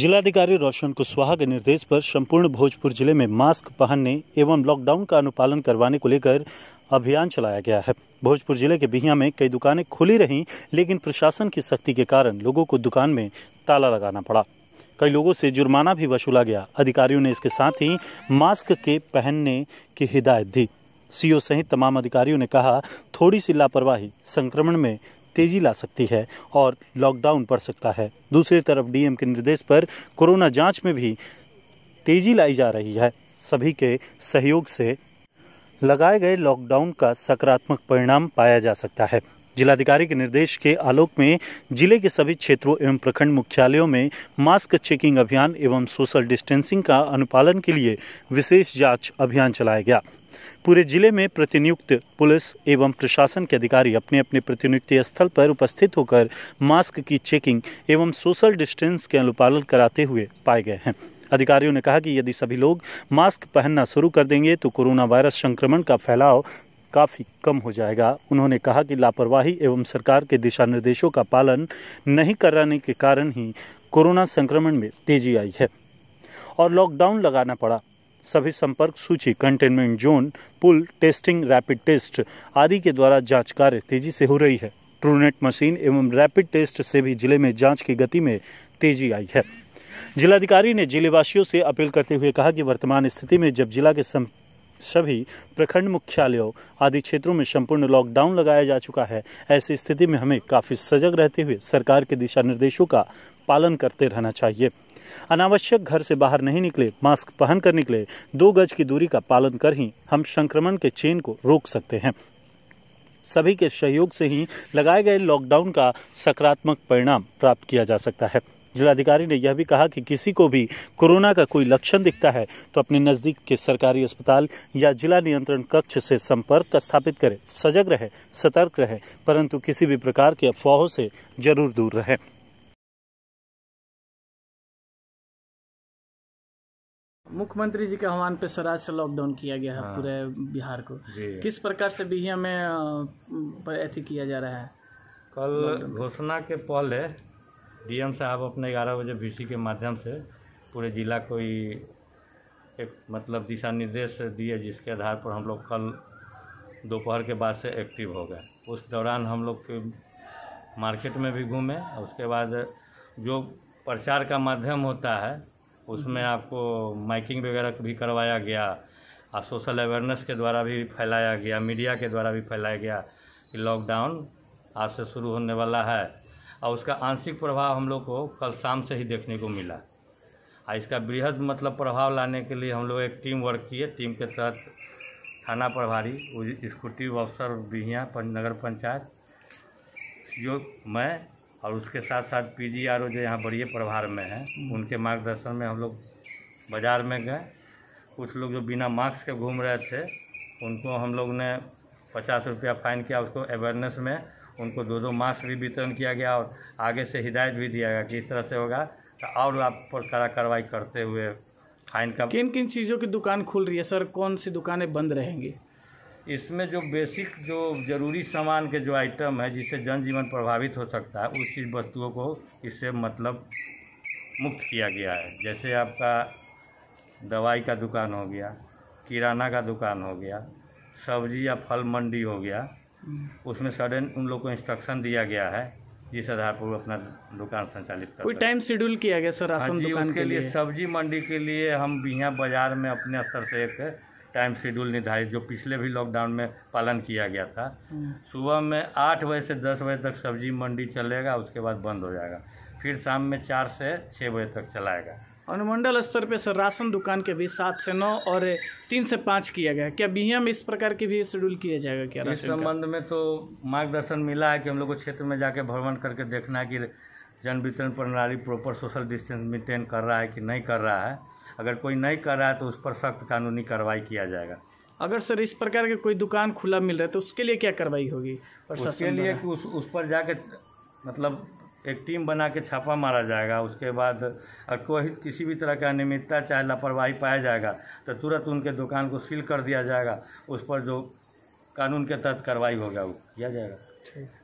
जिलाधिकारी रोशन कुशवाहा के निर्देश पर संपूर्ण भोजपुर जिले में मास्क पहनने एवं लॉकडाउन का अनुपालन करवाने को लेकर अभियान चलाया गया है भोजपुर जिले के बिहिया में कई दुकानें खुली रहीं लेकिन प्रशासन की सख्ती के कारण लोगों को दुकान में ताला लगाना पड़ा कई लोगों से जुर्माना भी वसूला गया अधिकारियों ने इसके साथ ही मास्क के पहनने की हिदायत दी सीओ सहित तमाम अधिकारियों ने कहा थोड़ी सी लापरवाही संक्रमण में तेजी ला सकती है और लॉकडाउन पड़ सकता है दूसरी तरफ डीएम के निर्देश पर कोरोना जांच में भी तेजी लाई जा रही है सभी के सहयोग से लगाए गए लॉकडाउन का सकारात्मक परिणाम पाया जा सकता है जिलाधिकारी के निर्देश के आलोक में जिले के सभी क्षेत्रों एवं प्रखंड मुख्यालयों में मास्क चेकिंग अभियान एवं सोशल डिस्टेंसिंग का अनुपालन के लिए विशेष जांच अभियान चलाया गया पूरे जिले में प्रतिनियुक्त पुलिस एवं प्रशासन के अधिकारी अपने अपने प्रतिनियुक्ति स्थल पर उपस्थित होकर मास्क की चेकिंग एवं सोशल डिस्टेंस के अनुपालन कराते हुए पाए गए हैं अधिकारियों ने कहा कि यदि सभी लोग मास्क पहनना शुरू कर देंगे तो कोरोना वायरस संक्रमण का फैलाव काफ़ी कम हो जाएगा उन्होंने कहा कि लापरवाही एवं सरकार के दिशा निर्देशों का पालन नहीं कराने के कारण ही कोरोना संक्रमण में तेजी आई है और लॉकडाउन लगाना पड़ा सभी संपर्क सूची containment zone pool testing rapid test आदि के द्वारा जांच कार्य तेजी से हो रही है ट्रूनेट मशीन एवं रैपिड टेस्ट से भी जिले में जांच की गति में तेजी आई है जिलाधिकारी ने जिलेवासियों से अपील करते हुए कहा कि वर्तमान स्थिति में जब जिला के सम सभी प्रखंड मुख्यालयों आदि क्षेत्रों में संपूर्ण लॉकडाउन लगाया जा चुका है ऐसी स्थिति में हमें काफी सजग रहते हुए सरकार के दिशा निर्देशों का पालन करते रहना चाहिए अनावश्यक घर से बाहर नहीं निकले मास्क पहनकर निकले दो गज की दूरी का पालन कर ही हम संक्रमण के चेन को रोक सकते हैं सभी के सहयोग से ही लगाए गए लॉकडाउन का सकारात्मक परिणाम प्राप्त किया जा सकता है जिलाधिकारी ने यह भी कहा कि किसी को भी कोरोना का कोई लक्षण दिखता है तो अपने नजदीक के सरकारी अस्पताल या जिला नियंत्रण कक्ष से संपर्क स्थापित करें सजग रहे सतर्क रहे परंतु किसी भी प्रकार के अफवाहों से जरूर दूर रहें मुख्यमंत्री जी के आह्वान पे स्वराज से लॉकडाउन किया गया है हाँ। पूरे बिहार को किस प्रकार से बिहिया में अथी किया जा रहा है कल घोषणा के पहले डीएम साहब अपने ग्यारह बजे बीसी के माध्यम से पूरे जिला को ही एक मतलब दिशा निर्देश दिए जिसके आधार पर हम लोग कल दोपहर के बाद से एक्टिव हो गए उस दौरान हम लोग फिर मार्केट में भी घूमे उसके बाद जो प्रचार का माध्यम होता है उसमें हम्म। आपको माइकिंग वगैरह भी करवाया गया और सोशल अवेयरनेस के द्वारा भी फैलाया गया मीडिया के द्वारा भी फैलाया गया कि लॉकडाउन आज से शुरू होने वाला है और उसका आंशिक प्रभाव हम लोग को कल शाम से ही देखने को मिला और इसका बृहद मतलब प्रभाव लाने के लिए हम लोग एक टीम वर्क किए टीम के तहत थाना प्रभारी स्कूटी अफसर बिहिया नगर पंचायत जो मैं और उसके साथ साथ पी जी आर ओ जो यहाँ बड़ी प्रभार में हैं उनके मार्गदर्शन में हम लोग बाज़ार में गए कुछ लोग जो बिना मास्क के घूम रहे थे उनको हम लोग ने पचास रुपया फ़ाइन किया उसको अवेयरनेस में उनको दो दो मास्क भी वितरण किया गया और आगे से हिदायत भी दिया गया कि इस तरह से होगा तो और आप पर कड़ा कार्रवाई करते हुए फाइन का किन किन चीज़ों की दुकान खुल रही है सर कौन सी दुकानें बंद रहेंगी इसमें जो बेसिक जो ज़रूरी सामान के जो आइटम है जिससे जनजीवन प्रभावित हो सकता है उस चीज़ वस्तुओं को इससे मतलब मुक्त किया गया है जैसे आपका दवाई का दुकान हो गया किराना का दुकान हो गया सब्जी या फल मंडी हो गया उसमें सडन उन लोग को इंस्ट्रक्शन दिया गया है जिस आधार पर वो अपना दुकान संचालित कर कोई टाइम शेड्यूल किया गया सर हाँ राशन दुकान के लिए सब्जी मंडी के लिए हम बिहार बाजार में अपने स्तर से एक टाइम शेड्यूल निर्धारित जो पिछले भी लॉकडाउन में पालन किया गया था हम्म। सुबह में आठ बजे से दस बजे तक सब्जी मंडी चलेगा उसके बाद बंद हो जाएगा फिर शाम में चार से छः बजे तक चलाएगा अनुमंडल स्तर पर सर राशन दुकान के भी सात से नौ और तीन से पाँच किया गया क्या बिहिया में इस प्रकार की भी शेड्यूल किया जाएगा क्या इस संबंध में तो मार्गदर्शन मिला है कि हम लोग को क्षेत्र में जाके भ्रमण करके देखना है कि जन वितरण प्रणाली प्रॉपर सोशल डिस्टेंस मेंटेन कर रहा है कि नहीं कर रहा है अगर कोई नहीं कर रहा है तो उस पर सख्त कानूनी कार्रवाई किया जाएगा अगर सर इस प्रकार की कोई दुकान खुला मिल रहा है तो उसके लिए क्या कार्रवाई होगी उसके लिए कि उस उस पर जाके मतलब एक टीम बना के छापा मारा जाएगा उसके बाद कोई किसी भी तरह का अनियमितता चाहे लापरवाही पाया जाएगा तो तुरंत उनके दुकान को सील कर दिया जाएगा उस पर जो कानून के तहत कार्रवाई होगा वो किया जाएगा ठीक